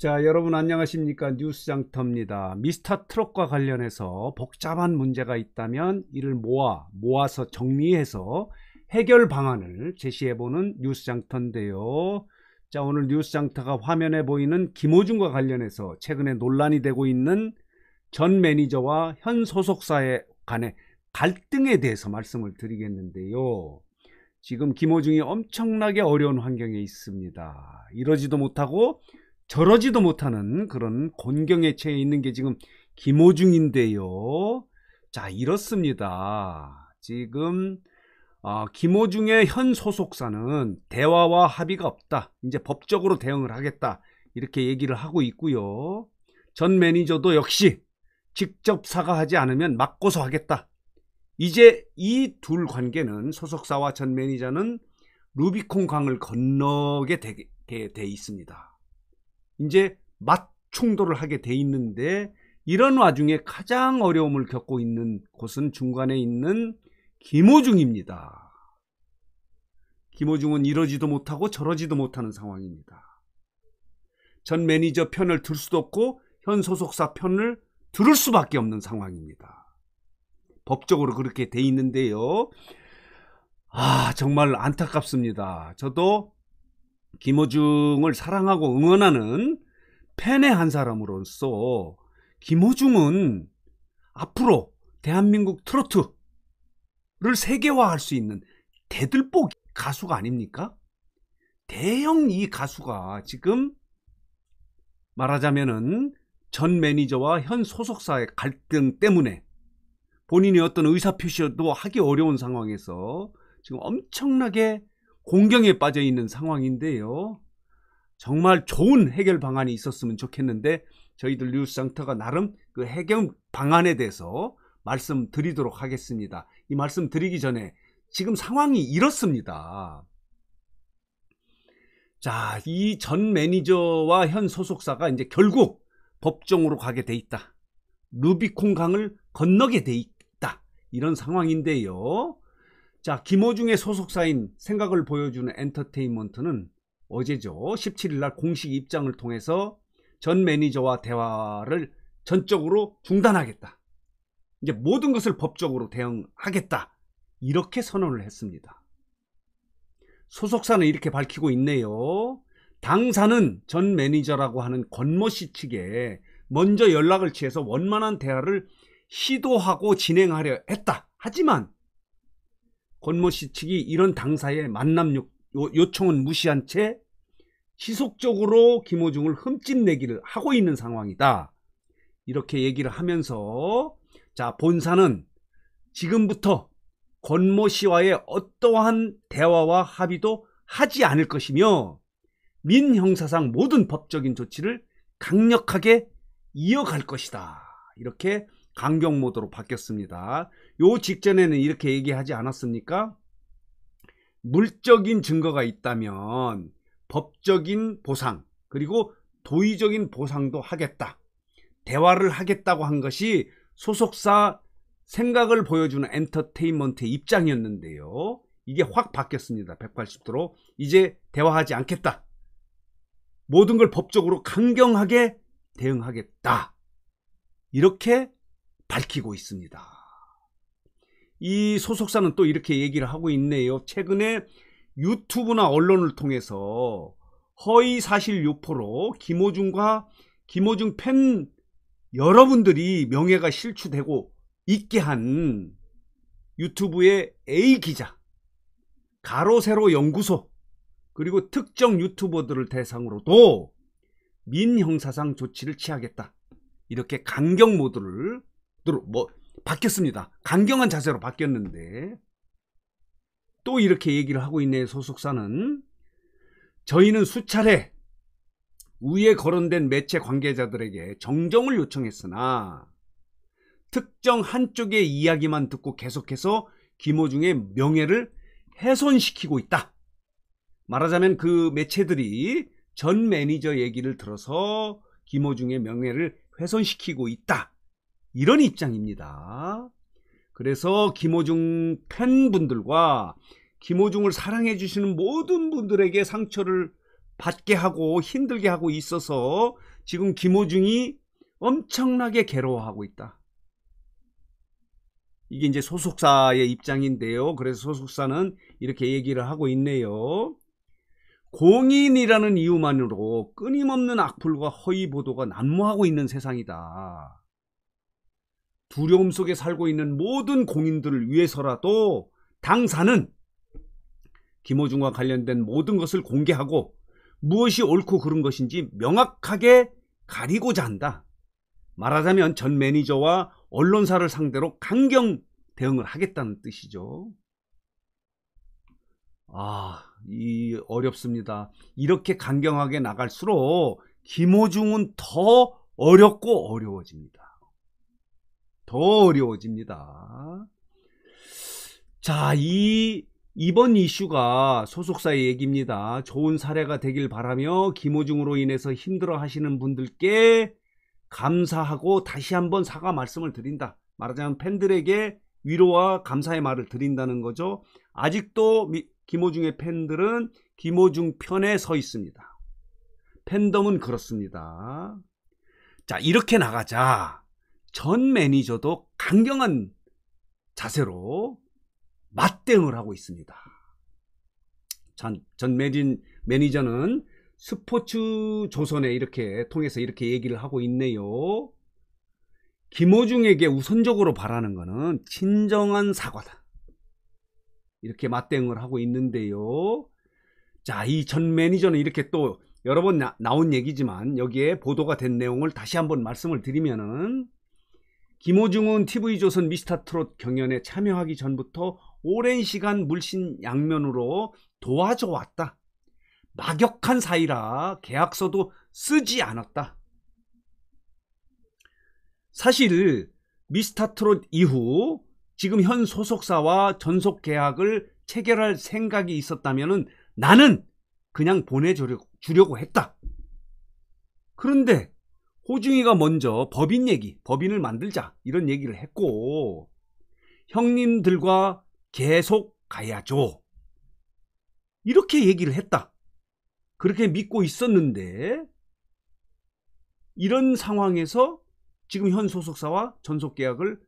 자 여러분 안녕하십니까 뉴스장터입니다. 미스터 트럭과 관련해서 복잡한 문제가 있다면 이를 모아 모아서 정리해서 해결 방안을 제시해보는 뉴스장터인데요. 자 오늘 뉴스장터가 화면에 보이는 김호중과 관련해서 최근에 논란이 되고 있는 전 매니저와 현 소속사에 간의 갈등에 대해서 말씀을 드리겠는데요. 지금 김호중이 엄청나게 어려운 환경에 있습니다. 이러지도 못하고 저러지도 못하는 그런 곤경에 처해 있는 게 지금 김호중인데요. 자, 이렇습니다. 지금 어, 김호중의 현 소속사는 대화와 합의가 없다. 이제 법적으로 대응을 하겠다. 이렇게 얘기를 하고 있고요. 전 매니저도 역시 직접 사과하지 않으면 막고서 하겠다. 이제 이 둘 관계는 소속사와 전 매니저는 루비콘 강을 건너게 되게 돼 있습니다. 이제 맞 충돌을 하게 돼 있는데 이런 와중에 가장 어려움을 겪고 있는 곳은 중간에 있는 김호중입니다. 김호중은 이러지도 못하고 저러지도 못하는 상황입니다. 전 매니저 편을 들 수도 없고 현 소속사 편을 들을 수밖에 없는 상황입니다. 법적으로 그렇게 돼 있는데요. 아 정말 안타깝습니다. 저도 김호중을 사랑하고 응원하는 팬의 한 사람으로서 김호중은 앞으로 대한민국 트로트를 세계화할 수 있는 대들보 가수가 아닙니까? 대형 이 가수가 지금 말하자면은 전 매니저와 현 소속사의 갈등 때문에 본인이 어떤 의사표시도 하기 어려운 상황에서 지금 엄청나게 공경에 빠져 있는 상황인데요. 정말 좋은 해결 방안이 있었으면 좋겠는데 저희들 뉴스상터가 나름 그 해결 방안에 대해서 말씀드리도록 하겠습니다. 이 말씀 드리기 전에 지금 상황이 이렇습니다. 자, 이 전 매니저와 현 소속사가 이제 결국 법정으로 가게 돼 있다. 루비콘 강을 건너게 돼 있다. 이런 상황인데요. 자, 김호중의 소속사인 생각을 보여주는 엔터테인먼트는 어제죠. 17일날 공식 입장을 통해서 전 매니저와 대화를 전적으로 중단하겠다. 이제 모든 것을 법적으로 대응하겠다. 이렇게 선언을 했습니다. 소속사는 이렇게 밝히고 있네요. 당사는 전 매니저라고 하는 권모 씨 측에 먼저 연락을 취해서 원만한 대화를 시도하고 진행하려 했다. 하지만 권모 씨 측이 이런 당사의 만남 요, 요청은 무시한 채 지속적으로 김호중을 흠집내기를 하고 있는 상황이다. 이렇게 얘기를 하면서 자 본사는 지금부터 권모 씨와의 어떠한 대화와 합의도 하지 않을 것이며 민 형사상 모든 법적인 조치를 강력하게 이어갈 것이다. 이렇게 강경모드로 바뀌었습니다. 요 직전에는 이렇게 얘기하지 않았습니까? 물적인 증거가 있다면 법적인 보상 그리고 도의적인 보상도 하겠다. 대화를 하겠다고 한 것이 소속사 생각을 보여주는 엔터테인먼트의 입장이었는데요. 이게 확 바뀌었습니다. 180도로. 이제 대화하지 않겠다. 모든 걸 법적으로 강경하게 대응하겠다. 이렇게 밝히고 있습니다. 이 소속사는 또 이렇게 얘기를 하고 있네요. 최근에 유튜브나 언론을 통해서 허위 사실 유포로 김호중과 김호중 팬 여러분들이 명예가 실추되고 있게 한 유튜브의 A 기자, 가로세로 연구소, 그리고 특정 유튜버들을 대상으로도 민형사상 조치를 취하겠다. 이렇게 강경 모드를 뭐 바뀌었습니다. 강경한 자세로 바뀌었는데 또 이렇게 얘기를 하고 있네 소속사는 저희는 수차례 위에 거론된 매체 관계자들에게 정정을 요청했으나 특정 한쪽의 이야기만 듣고 계속해서 김호중의 명예를 훼손시키고 있다. 말하자면 그 매체들이 전 매니저 얘기를 들어서 김호중의 명예를 훼손시키고 있다. 이런 입장입니다. 그래서 김호중 팬분들과 김호중을 사랑해 주시는 모든 분들에게 상처를 받게 하고 힘들게 하고 있어서 지금 김호중이 엄청나게 괴로워하고 있다. 이게 이제 소속사의 입장인데요. 그래서 소속사는 이렇게 얘기를 하고 있네요. 공인이라는 이유만으로 끊임없는 악플과 허위 보도가 난무하고 있는 세상이다. 두려움 속에 살고 있는 모든 공인들을 위해서라도 당사는 김호중과 관련된 모든 것을 공개하고 무엇이 옳고 그른 것인지 명확하게 가리고자 한다. 말하자면 전 매니저와 언론사를 상대로 강경 대응을 하겠다는 뜻이죠. 아, 이 어렵습니다. 이렇게 강경하게 나갈수록 김호중은 더 어렵고 어려워집니다. 더 어려워집니다. 자, 이 이번 이슈가 소속사의 얘기입니다. 좋은 사례가 되길 바라며 김호중으로 인해서 힘들어 하시는 분들께 감사하고 다시 한번 사과 말씀을 드린다. 말하자면 팬들에게 위로와 감사의 말을 드린다는 거죠. 아직도 김호중의 팬들은 김호중 편에 서 있습니다. 팬덤은 그렇습니다. 자, 이렇게 나가자. 전 매니저도 강경한 자세로 맞대응을 하고 있습니다. 전, 전 매진, 매니저는 스포츠 조선에 이렇게 통해서 이렇게 얘기를 하고 있네요. 김호중에게 우선적으로 바라는 것은 진정한 사과다. 이렇게 맞대응을 하고 있는데요. 자, 이 전 매니저는 이렇게 또 여러 번 나, 나온 얘기지만 여기에 보도가 된 내용을 다시 한번 말씀을 드리면은 김호중은 TV조선 미스터트롯 경연에 참여하기 전부터 오랜 시간 물씬 양면으로 도와줘 왔다. 막역한 사이라 계약서도 쓰지 않았다. 사실 미스터트롯 이후 지금 현 소속사와 전속 계약을 체결할 생각이 있었다면 나는 그냥 보내주려고 했다. 그런데 호중이가 먼저 법인 얘기, 법인을 만들자 이런 얘기를 했고 형님들과 계속 가야죠. 이렇게 얘기를 했다. 그렇게 믿고 있었는데 이런 상황에서 지금 현 소속사와 전속 계약을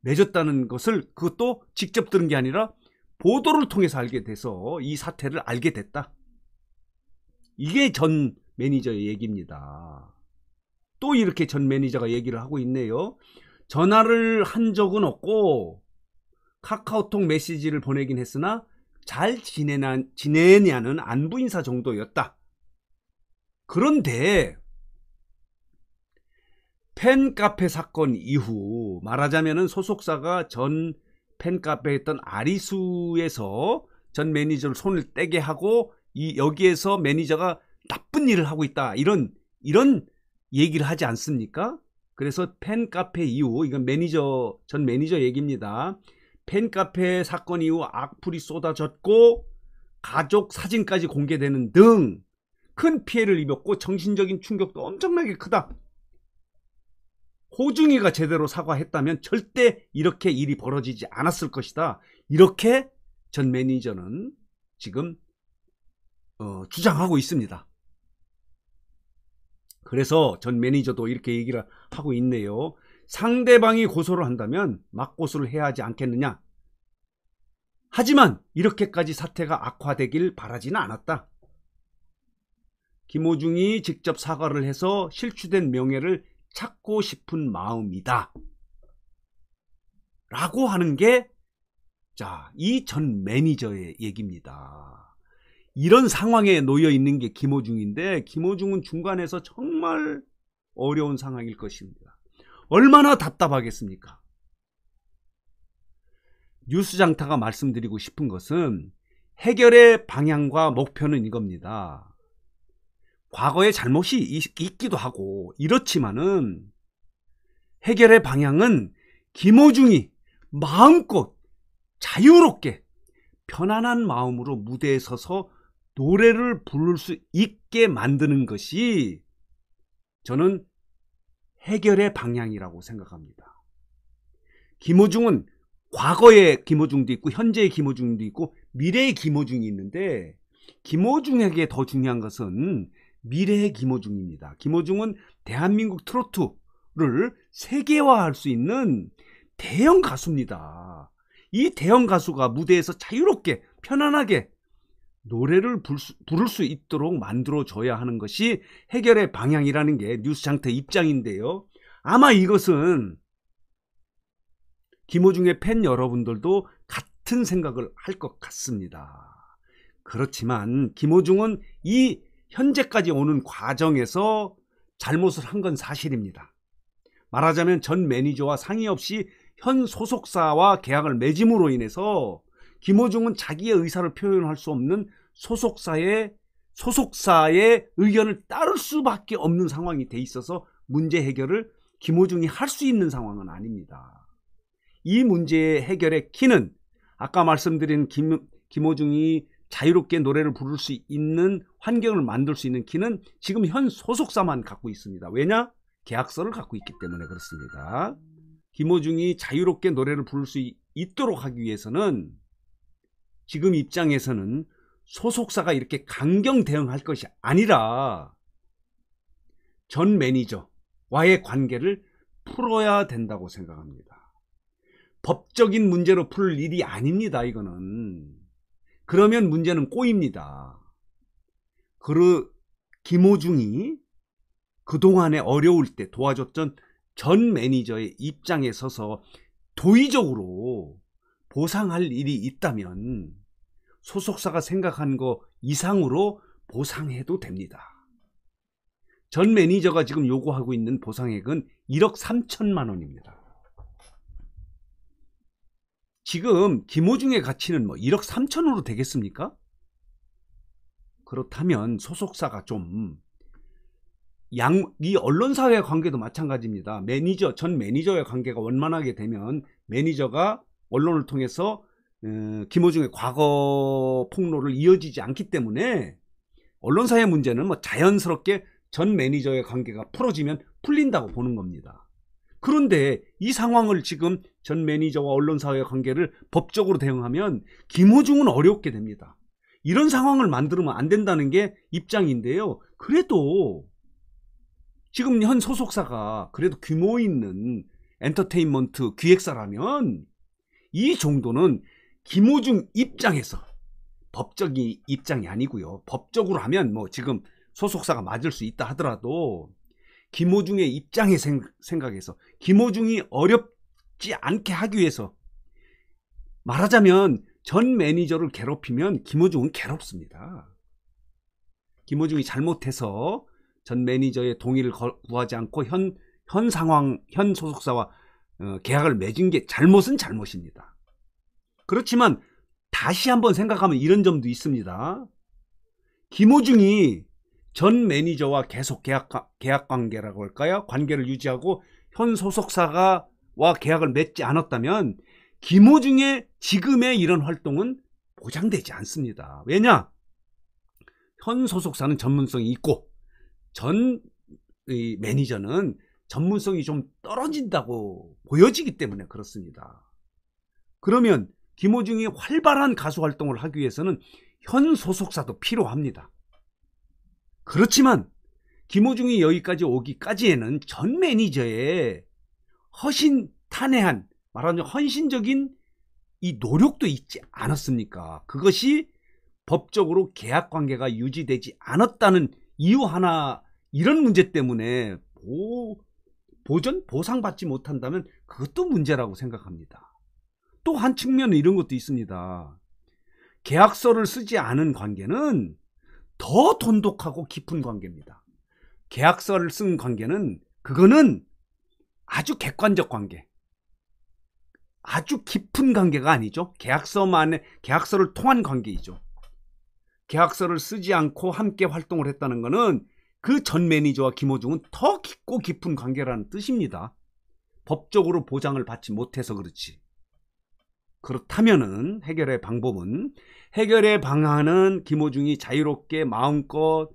맺었다는 것을 그것도 직접 들은 게 아니라 보도를 통해서 알게 돼서 이 사태를 알게 됐다. 이게 전 매니저의 얘기입니다. 또 이렇게 전 매니저가 얘기를 하고 있네요. 전화를 한 적은 없고 카카오톡 메시지를 보내긴 했으나 잘 지내나, 지내냐는 안부 인사 정도였다. 그런데 팬카페 사건 이후 말하자면 소속사가 전 팬카페 에있던 아리수에서 전 매니저를 손을 떼게 하고 이 여기에서 매니저가 나쁜 일을 하고 있다 이런 이런 얘기를 하지 않습니까? 그래서 팬카페 이후 이건 매니저 전 매니저 얘기입니다. 팬카페 사건 이후 악플이 쏟아졌고 가족 사진까지 공개되는 등 큰 피해를 입었고 정신적인 충격도 엄청나게 크다. 호중이가 제대로 사과했다면 절대 이렇게 일이 벌어지지 않았을 것이다. 이렇게 전 매니저는 지금 어, 주장하고 있습니다. 그래서 전 매니저도 이렇게 얘기를 하고 있네요. 상대방이 고소를 한다면 맞고소를 해야 하지 않겠느냐. 하지만 이렇게까지 사태가 악화되길 바라지는 않았다. 김호중이 직접 사과를 해서 실추된 명예를 찾고 싶은 마음이다. 라고 하는 게, 자, 이 전 매니저의 얘기입니다. 이런 상황에 놓여 있는 게 김호중인데 김호중은 중간에서 정말 어려운 상황일 것입니다. 얼마나 답답하겠습니까? 뉴스장타가 말씀드리고 싶은 것은 해결의 방향과 목표는 이겁니다. 과거의 잘못이 있기도 하고 이렇지만은 해결의 방향은 김호중이 마음껏 자유롭게 편안한 마음으로 무대에 서서 노래를 부를 수 있게 만드는 것이 저는 해결의 방향이라고 생각합니다. 김호중은 과거의 김호중도 있고 현재의 김호중도 있고 미래의 김호중이 있는데 김호중에게 더 중요한 것은 미래의 김호중입니다. 김호중은 대한민국 트로트를 세계화할 수 있는 대형 가수입니다. 이 대형 가수가 무대에서 자유롭게 편안하게 노래를 부를 수 있도록 만들어줘야 하는 것이 해결의 방향이라는 게 뉴스 장태 입장인데요. 아마 이것은 김호중의 팬 여러분들도 같은 생각을 할 것 같습니다. 그렇지만 김호중은 이 현재까지 오는 과정에서 잘못을 한 건 사실입니다. 말하자면 전 매니저와 상의 없이 현 소속사와 계약을 맺음으로 인해서 김호중은 자기의 의사를 표현할 수 없는 소속사의 소속사의 의견을 따를 수밖에 없는 상황이 돼 있어서 문제 해결을 김호중이 할 수 있는 상황은 아닙니다. 이 문제 해결의 키는 아까 말씀드린 김, 김호중이 자유롭게 노래를 부를 수 있는 환경을 만들 수 있는 키는 지금 현 소속사만 갖고 있습니다. 왜냐? 계약서를 갖고 있기 때문에 그렇습니다. 김호중이 자유롭게 노래를 부를 수 있도록 하기 위해서는 지금 입장에서는 소속사가 이렇게 강경 대응할 것이 아니라 전 매니저와의 관계를 풀어야 된다고 생각합니다. 법적인 문제로 풀 일이 아닙니다. 이거는. 그러면 문제는 꼬입니다. 그 김호중이 그동안에 어려울 때 도와줬던 전 매니저의 입장에 서서 도의적으로 보상할 일이 있다면 소속사가 생각한 거 이상으로 보상해도 됩니다. 전 매니저가 지금 요구하고 있는 보상액은 1억 3천만 원입니다. 지금 김호중의 가치는 뭐 1억 3천으로 되겠습니까? 그렇다면 소속사가 좀 양, 이 언론사의 관계도 마찬가지입니다. 매니저, 전 매니저의 관계가 원만하게 되면 매니저가 언론을 통해서 그, 김호중의 과거 폭로를 이어지지 않기 때문에 언론사의 문제는 뭐 자연스럽게 전 매니저의 관계가 풀어지면 풀린다고 보는 겁니다. 그런데 이 상황을 지금 전 매니저와 언론사의 관계를 법적으로 대응하면 김호중은 어렵게 됩니다. 이런 상황을 만들면 안 된다는 게 입장인데요. 그래도 지금 현 소속사가 그래도 규모 있는 엔터테인먼트 기획사라면 이 정도는 김호중 입장에서 법적인 입장이 아니고요. 법적으로 하면 뭐 지금 소속사가 맞을 수 있다 하더라도 김호중의 입장의 생각해서 김호중이 어렵지 않게 하기 위해서 말하자면 전 매니저를 괴롭히면 김호중은 괴롭습니다. 김호중이 잘못해서 전 매니저의 동의를 구하지 않고 현, 현 상황, 현 소속사와 어, 계약을 맺은 게 잘못은 잘못입니다. 그렇지만 다시 한번 생각하면 이런 점도 있습니다. 김호중이 전 매니저와 계속 계약, 계약 관계라고 할까요? 관계를 유지하고 현소속사와 계약을 맺지 않았다면 김호중의 지금의 이런 활동은 보장되지 않습니다. 왜냐? 현 소속사는 전문성이 있고 전 매니저는 전문성이 좀 떨어진다고 보여지기 때문에 그렇습니다. 그러면 김호중이 활발한 가수 활동을 하기 위해서는 현 소속사도 필요합니다. 그렇지만 김호중이 여기까지 오기까지에는 전 매니저의 허신 탄해한 말하자면 헌신적인 이 노력도 있지 않았습니까? 그것이 법적으로 계약 관계가 유지되지 않았다는 이유 하나 이런 문제 때문에 보, 보전 보상받지 못한다면 그것도 문제라고 생각합니다. 또한 측면은 이런 것도 있습니다. 계약서를 쓰지 않은 관계는 더 돈독하고 깊은 관계입니다. 계약서를 쓴 관계는 그거는 아주 객관적 관계. 아주 깊은 관계가 아니죠. 계약서만의 계약서를 통한 관계이죠. 계약서를 쓰지 않고 함께 활동을 했다는 것은 그 전 매니저와 김호중은 더 깊고 깊은 관계라는 뜻입니다. 법적으로 보장을 받지 못해서 그렇지. 그렇다면은 해결의 방법은 해결의 방안은 김호중이 자유롭게 마음껏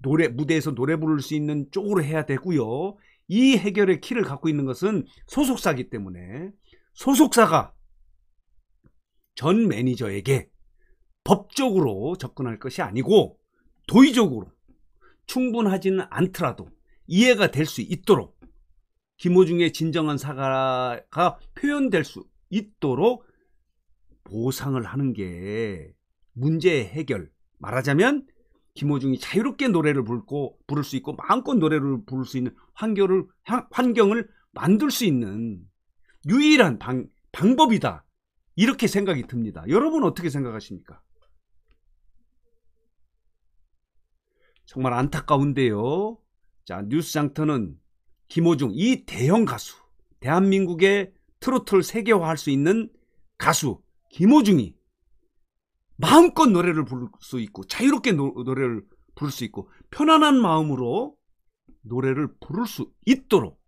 노래 무대에서 노래 부를 수 있는 쪽으로 해야 되고요. 이 해결의 키를 갖고 있는 것은 소속사기 때문에 소속사가 전 매니저에게 법적으로 접근할 것이 아니고 도의적으로 충분하지는 않더라도 이해가 될 수 있도록 김호중의 진정한 사과가 표현될 수 있도록 보상을 하는 게 문제 해결. 말하자면 김호중이 자유롭게 노래를 불고 부를 수 있고 마음껏 노래를 부를 수 있는 환경을 환경을 만들 수 있는 유일한 방, 방법이다. 이렇게 생각이 듭니다. 여러분 어떻게 생각하십니까? 정말 안타까운데요. 자, 뉴스 장터는 김호중 이 대형 가수, 대한민국의 트로트를 세계화할 수 있는 가수 김호중이 마음껏 노래를 부를 수 있고 자유롭게 노, 노래를 부를 수 있고 편안한 마음으로 노래를 부를 수 있도록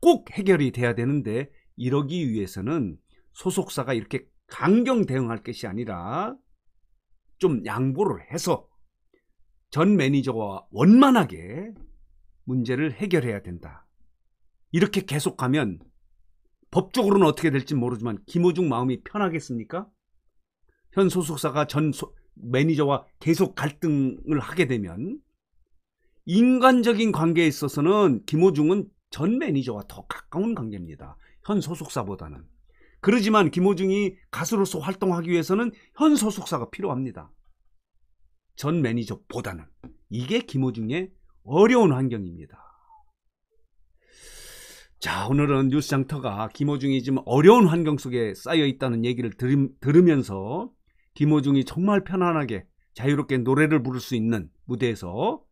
꼭 해결이 돼야 되는데 이러기 위해서는 소속사가 이렇게 강경 대응할 것이 아니라 좀 양보를 해서 전 매니저와 원만하게 문제를 해결해야 된다. 이렇게 계속 하면 법적으로는 어떻게 될지 모르지만 김호중 마음이 편하겠습니까? 현 소속사가 전 소, 매니저와 계속 갈등을 하게 되면 인간적인 관계에 있어서는 김호중은 전 매니저와 더 가까운 관계입니다. 현 소속사보다는. 그러지만 김호중이 가수로서 활동하기 위해서는 현 소속사가 필요합니다. 전 매니저보다는. 이게 김호중의 어려운 환경입니다. 자, 오늘은 뉴스 장터가 김호중이 지금 어려운 환경 속에 쌓여 있다는 얘기를 들음, 들으면서 김호중이 정말 편안하게 자유롭게 노래를 부를 수 있는 무대에서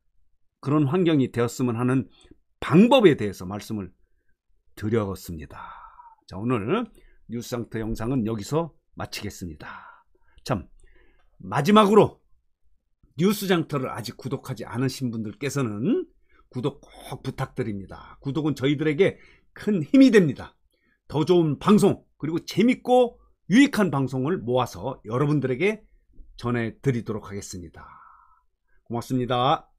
그런 환경이 되었으면 하는 방법에 대해서 말씀을 드렸습니다. 자, 오늘 뉴스 장터 영상은 여기서 마치겠습니다. 참, 마지막으로 뉴스 장터를 아직 구독하지 않으신 분들께서는 구독 꼭 부탁드립니다. 구독은 저희들에게 큰 힘이 됩니다. 더 좋은 방송 그리고 재밌고 유익한 방송을 모아서 여러분들에게 전해드리도록 하겠습니다. 고맙습니다.